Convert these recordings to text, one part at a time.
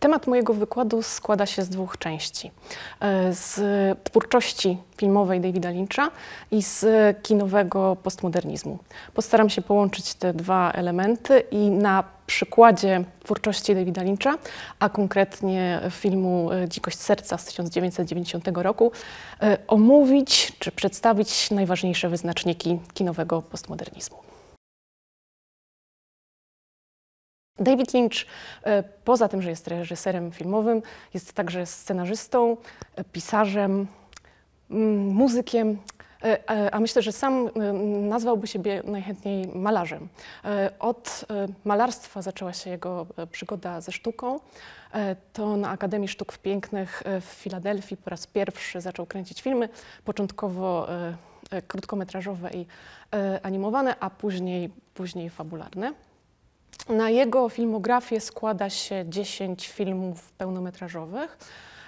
Temat mojego wykładu składa się z dwóch części. E, z twórczości filmowej Davida Lyncha i z kinowego postmodernizmu. Postaram się połączyć te dwa elementy i na przykładzie twórczości Davida Lyncha, a konkretnie filmu e, Dzikość serca z 1990 roku, e, omówić czy przedstawić najważniejsze wyznaczniki kinowego postmodernizmu. David Lynch, e, poza tym, że jest reżyserem filmowym, jest także scenarzystą, e, pisarzem, mm, muzykiem, e, a myślę, że sam nazwałby siebie najchętniej malarzem. Od malarstwa zaczęła się jego przygoda ze sztuką. To na Akademii Sztuk Pięknych w Filadelfii po raz pierwszy zaczął kręcić filmy, początkowo krótkometrażowe i animowane, a później, później fabularne. Na jego filmografię składa się 10 filmów pełnometrażowych.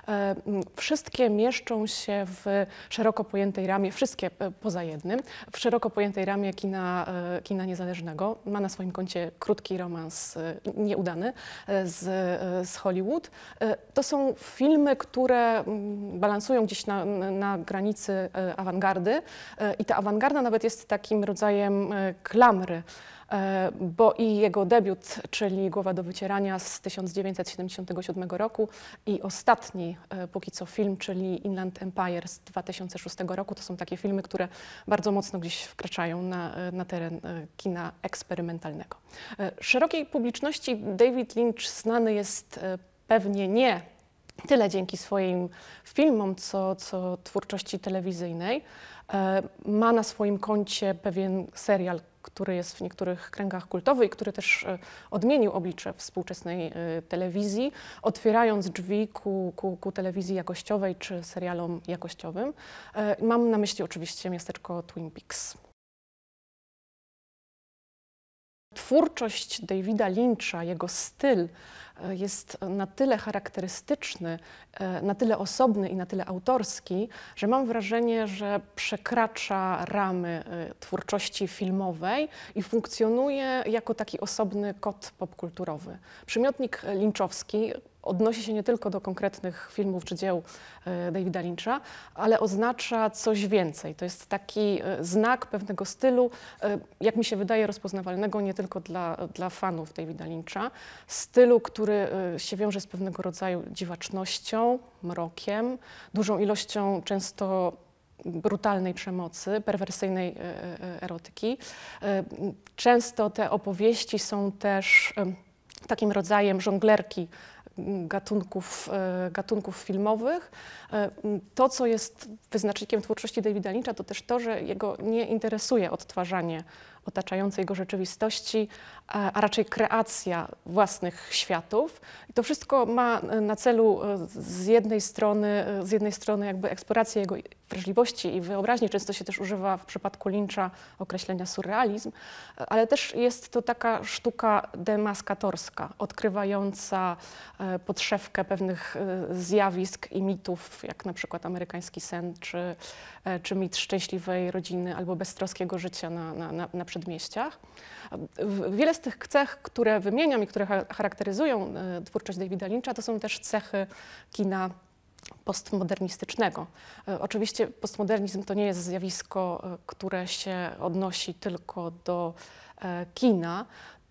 E, wszystkie mieszczą się w szeroko pojętej ramie, wszystkie e, poza jednym, w szeroko pojętej ramie kina, e, kina niezależnego. Ma na swoim koncie krótki romans nieudany z, z Hollywood. To są filmy, które mm, balansują gdzieś na, na granicy awangardy i ta awangarda nawet jest takim rodzajem klamry E, bo i jego debiut, czyli Głowa do wycierania z 1977 roku i ostatni e, póki co film, czyli Inland Empire z 2006 roku, to są takie filmy, które bardzo mocno gdzieś wkraczają na, e, na teren kina eksperymentalnego. Szerokiej publiczności David Lynch znany jest pewnie nie tyle dzięki swoim filmom, co, co twórczości telewizyjnej. Ma na swoim koncie pewien serial który jest w niektórych kręgach kultowy i który też e, odmienił oblicze współczesnej e, telewizji, otwierając drzwi ku, ku, ku telewizji jakościowej czy serialom jakościowym. E, mam na myśli oczywiście miasteczko Twin Peaks. Twórczość Davida Lyncha, jego styl, jest na tyle charakterystyczny, e, na tyle osobny i na tyle autorski, że mam wrażenie, że przekracza ramy e, twórczości filmowej i funkcjonuje jako taki osobny kod popkulturowy. Przymiotnik linczowski odnosi się nie tylko do konkretnych filmów czy dzieł e, Davida Lyncha, ale oznacza coś więcej. To jest taki e, znak pewnego stylu, e, jak mi się wydaje, rozpoznawalnego nie tylko dla, dla fanów Davida Lyncha, stylu, który się wiąże z pewnego rodzaju dziwacznością, mrokiem, dużą ilością często brutalnej przemocy, perwersyjnej erotyki. Często te opowieści są też takim rodzajem żonglerki gatunków, e, gatunków filmowych. E, to, co jest wyznacznikiem twórczości Davida Lynch'a, to też to, że jego nie interesuje odtwarzanie otaczającej go rzeczywistości, a raczej kreacja własnych światów. I to wszystko ma e, na celu e, z jednej strony, e, z jednej strony jakby eksplorację jego wrażliwości i wyobraźni. Często się też używa w przypadku Lyncha określenia surrealizm, ale też jest to taka sztuka demaskatorska, odkrywająca podszewkę pewnych zjawisk i mitów, jak na przykład amerykański sen, czy, czy mit szczęśliwej rodziny albo beztroskiego życia na, na, na, na przedmieściach. Wiele z tych cech, które wymieniam i które charakteryzują e, twórczość Davida Lyncha, to są też cechy kina postmodernistycznego. E, oczywiście postmodernizm to nie jest zjawisko, e, które się odnosi tylko do kina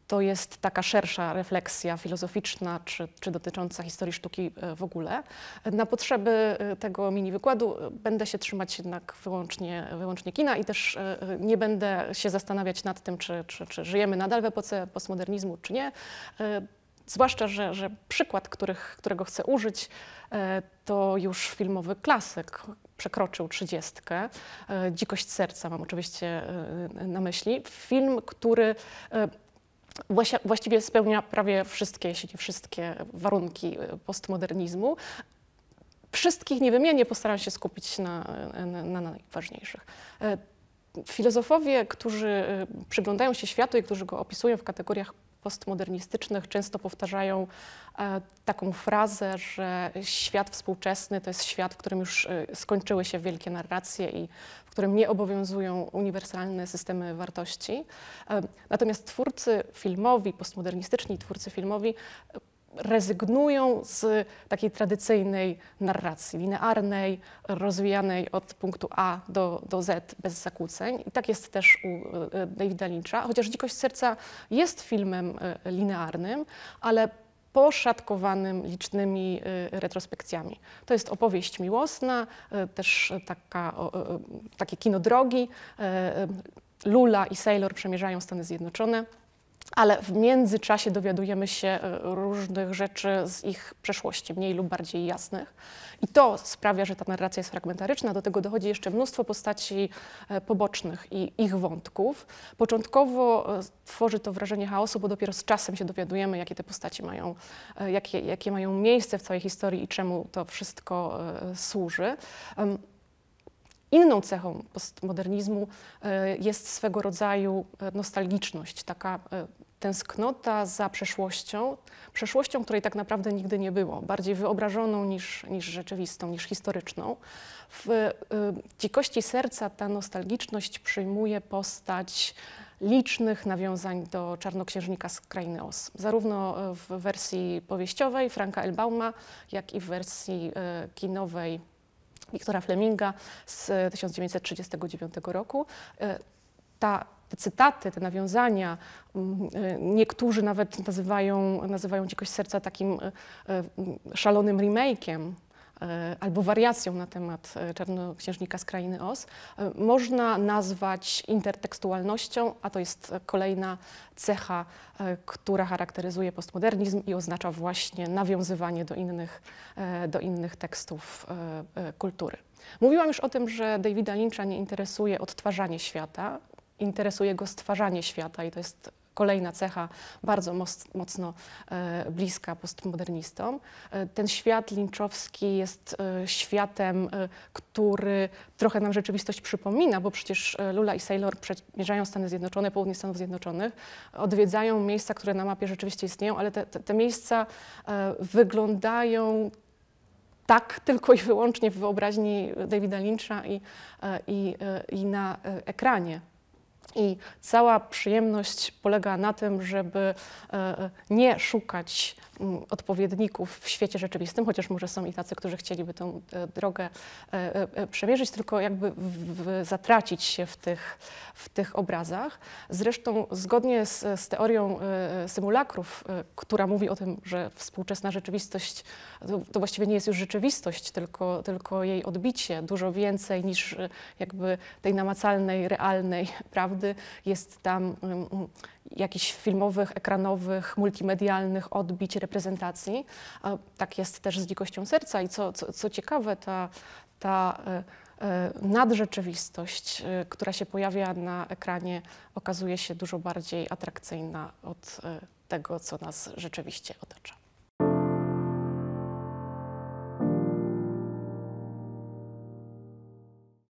to jest taka szersza refleksja filozoficzna czy, czy dotycząca historii sztuki e, w ogóle. Na potrzeby e, tego mini wykładu e, będę się trzymać jednak wyłącznie, wyłącznie kina i też nie będę się zastanawiać nad tym, czy, czy, czy żyjemy nadal w epoce postmodernizmu, czy nie. Zwłaszcza, że, że przykład, których, którego chcę użyć, to już filmowy klasyk, przekroczył trzydziestkę. Dzikość serca mam oczywiście na myśli. Film, który właściwie spełnia prawie wszystkie, jeśli nie wszystkie, warunki e, postmodernizmu. Wszystkich nie wymienię, postaram się skupić na, na, na najważniejszych. E, filozofowie, którzy e, przyglądają się światu i którzy go opisują w kategoriach postmodernistycznych często powtarzają e, taką frazę, że świat współczesny to jest świat, w którym już e, skończyły się wielkie narracje i w którym nie obowiązują uniwersalne systemy wartości. E, natomiast twórcy filmowi, postmodernistyczni twórcy filmowi rezygnują z takiej tradycyjnej narracji linearnej, rozwijanej od punktu A do, do Z bez zakłóceń. I tak jest też u e, Davida Lynch'a, chociaż Dzikość Serca jest filmem e, linearnym, ale poszatkowanym licznymi e, retrospekcjami. To jest opowieść miłosna, też taka, takie kino drogi. Lula i Sailor przemierzają Stany Zjednoczone ale w międzyczasie dowiadujemy się e, różnych rzeczy z ich przeszłości, mniej lub bardziej jasnych. I to sprawia, że ta narracja jest fragmentaryczna. Do tego dochodzi jeszcze mnóstwo postaci e, pobocznych i ich wątków. Początkowo e, tworzy to wrażenie chaosu, bo dopiero z czasem się dowiadujemy, jakie te postaci mają, jakie, jakie mają miejsce w całej historii i czemu to wszystko służy. Inną cechą postmodernizmu jest swego rodzaju nostalgiczność, taka tęsknota za przeszłością, przeszłością, której tak naprawdę nigdy nie było, bardziej wyobrażoną niż, niż rzeczywistą, niż historyczną. W y, dzikości serca ta nostalgiczność przyjmuje postać licznych nawiązań do Czarnoksiężnika z Krainy Os. Zarówno y, w wersji powieściowej Franka Elbauma, jak i w wersji y, kinowej Wiktora Fleminga z 1939 y, roku. Y, ta te cytaty, te nawiązania, mm, y, niektórzy nawet nazywają, nazywają Dzikość Serca takim y, y, szalonym remake'iem albo wariacją na temat Czarnoksiężnika z Krainy Os, można nazwać intertekstualnością, a to jest kolejna cecha, która charakteryzuje postmodernizm i oznacza właśnie nawiązywanie do innych, do innych tekstów kultury. Mówiłam już o tym, że Davida Lyncha nie interesuje odtwarzanie świata, interesuje go stwarzanie świata i to jest kolejna cecha bardzo mocno e, bliska postmodernistom. E, ten świat linczowski jest e, światem, który trochę nam rzeczywistość przypomina, bo przecież Lula i Saylor przemierzają Stany Zjednoczone, południe Stanów Zjednoczonych, odwiedzają miejsca, które na mapie rzeczywiście istnieją, ale te, te, te miejsca wyglądają tak tylko i wyłącznie w wyobraźni Davida Lynch'a i, i, i na ekranie. I cała przyjemność polega na tym, żeby e, e, nie szukać Mm, odpowiedników w świecie rzeczywistym, chociaż może są i tacy, którzy chcieliby tę e, drogę e, e, przemierzyć, tylko jakby w, w, zatracić się w tych, w tych obrazach. Zresztą zgodnie z, z teorią symulakrów, która mówi o tym, że współczesna rzeczywistość to, to właściwie nie jest już rzeczywistość, tylko, tylko jej odbicie, dużo więcej niż jakby tej namacalnej, realnej prawdy jest tam mm, jakichś filmowych, ekranowych, multimedialnych odbić, reprezentacji. Tak jest też z Dzikością Serca i co, co, co ciekawe, ta, ta e, e, nadrzeczywistość, e, która się pojawia na ekranie, okazuje się dużo bardziej atrakcyjna od tego, co nas rzeczywiście otacza.